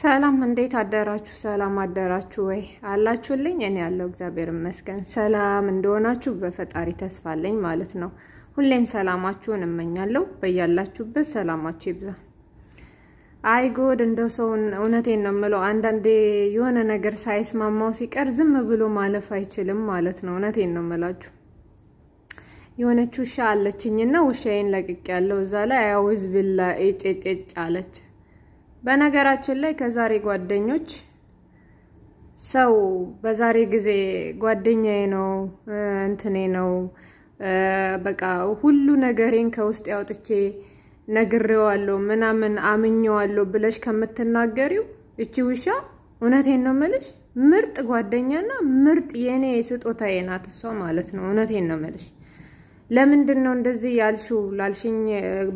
ሰላም እንዴት አደራችሁ? ሰላም አደራችሁ ወይ አላችሁልኝ? እኔ ያለው እግዚአብሔር ይመስገን ሰላም እንደሆናችሁ በፈጣሪ ተስፋለኝ ማለት ነው። ሁሌም ሰላማችሁን እመኛለሁ። በያላችሁበት ሰላማችሁ ይብዛ። አይ ጎድ እንደው ሰው እውነቴን ነው የምለው፣ አንዳንዴ የሆነ ነገር ሳይስማማው ሲቀር ዝም ብሎ ማለፍ አይችልም ማለት ነው። እውነቴን ነው የምላችሁ። የሆነች ውሻ አለችኝና ውሻዬን ለቅቄያለሁ። እዛ ላይ አያውዝ ብላ ጭጭጭ አለች። በነገራችን ላይ ከዛሬ ጓደኞች ሰው በዛሬ ጊዜ ጓደኛዬ ነው እንትኔ ነው በቃ ሁሉ ነገሬን ከውስጥ ያውጥቼ ነግሬዋለሁ ምናምን አምኜዋለሁ ብለሽ ከምትናገሪው እቺ ውሻ እውነቴን ነው የምልሽ ምርጥ ጓደኛና ምርጥ የእኔ ስጦታዬ ናት እሷ ማለት ነው። እውነቴን ነው የምልሽ። ለምንድን ነው እንደዚህ ያልሽው ላልሽኝ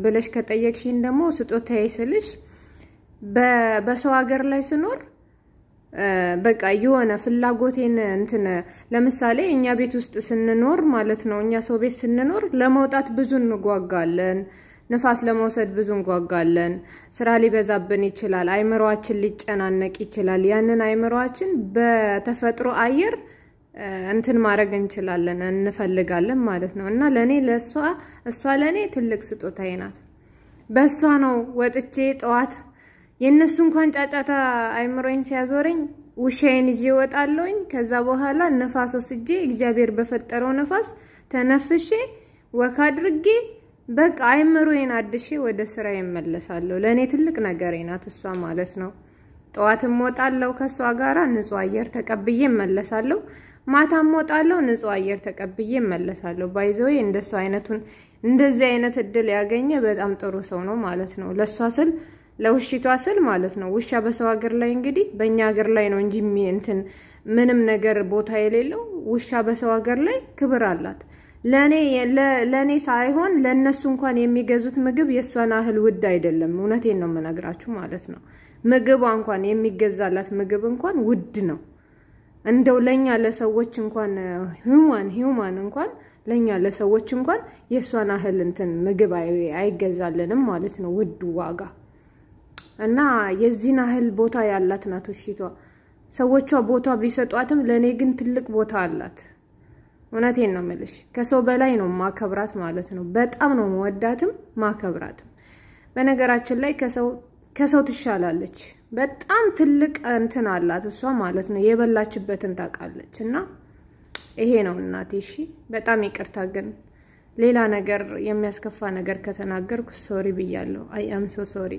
ብለሽ ከጠየቅሽኝ ደግሞ ስጦታዬ ስልሽ በሰው ሀገር ላይ ስኖር በቃ የሆነ ፍላጎቴን እንትን ለምሳሌ እኛ ቤት ውስጥ ስንኖር ማለት ነው፣ እኛ ሰው ቤት ስንኖር ለመውጣት ብዙ እንጓጋለን፣ ንፋስ ለመውሰድ ብዙ እንጓጋለን። ስራ ሊበዛብን ይችላል፣ አይምሯችን ሊጨናነቅ ይችላል። ያንን አይምሯችን በተፈጥሮ አየር እንትን ማድረግ እንችላለን እንፈልጋለን ማለት ነው። እና ለእኔ ለእሷ እሷ ለእኔ ትልቅ ስጦታዬ ናት። በእሷ ነው ወጥቼ ጠዋት የእነሱ እንኳን ጫጫታ አይምሮኝ ሲያዞረኝ ውሻዬን ይዤ እወጣለሁኝ። ከዛ በኋላ ነፋስ ወስጄ እግዚአብሔር በፈጠረው ነፋስ ተነፍሼ ወካ አድርጌ በቃ አይምሮዬን አድሼ ወደ ስራ ይመለሳለሁ። ለእኔ ትልቅ ነገሬ ናት እሷ ማለት ነው። ጠዋትም እወጣለሁ ከእሷ ጋራ ንጹህ አየር ተቀብዬ እመለሳለሁ። ማታም እወጣለሁ ንጹህ አየር ተቀብዬ እመለሳለሁ። ባይዘወይ እንደሱ አይነቱን እንደዚህ አይነት እድል ያገኘ በጣም ጥሩ ሰው ነው ማለት ነው። ለእሷ ስል ለውሽቷ ስል ማለት ነው። ውሻ በሰው ሀገር ላይ እንግዲህ በእኛ ሀገር ላይ ነው እንጂ እንትን ምንም ነገር ቦታ የሌለው ውሻ በሰው ሀገር ላይ ክብር አላት። ለእኔ ሳይሆን ለእነሱ እንኳን የሚገዙት ምግብ የእሷን ያህል ውድ አይደለም። እውነቴን ነው የምነግራችሁ ማለት ነው። ምግቧ እንኳን የሚገዛላት ምግብ እንኳን ውድ ነው። እንደው ለኛ ለሰዎች እንኳን ሂውማን ሂውማን እንኳን ለእኛ ለሰዎች እንኳን የእሷን ያህል እንትን ምግብ አይገዛልንም ማለት ነው ውድ ዋጋ እና የዚህን ያህል ቦታ ያላት ናት ውሽቷ። ሰዎቿ ቦታ ቢሰጧትም ለእኔ ግን ትልቅ ቦታ አላት። እውነቴን ነው የምልሽ፣ ከሰው በላይ ነው ማከብራት ማለት ነው። በጣም ነው መወዳትም ማከብራትም። በነገራችን ላይ ከሰው ትሻላለች። በጣም ትልቅ እንትን አላት እሷ ማለት ነው። የበላችበትን ታውቃለች። እና ይሄ ነው እናቴ። እሺ፣ በጣም ይቅርታ ግን ሌላ ነገር የሚያስከፋ ነገር ከተናገርኩ ሶሪ ብያለሁ። አይ አም ሶ ሶሪ።